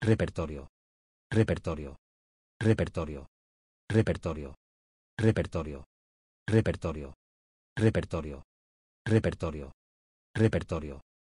repertorio, repertorio, repertorio, repertorio, repertorio, repertorio, repertorio, repertorio, repertorio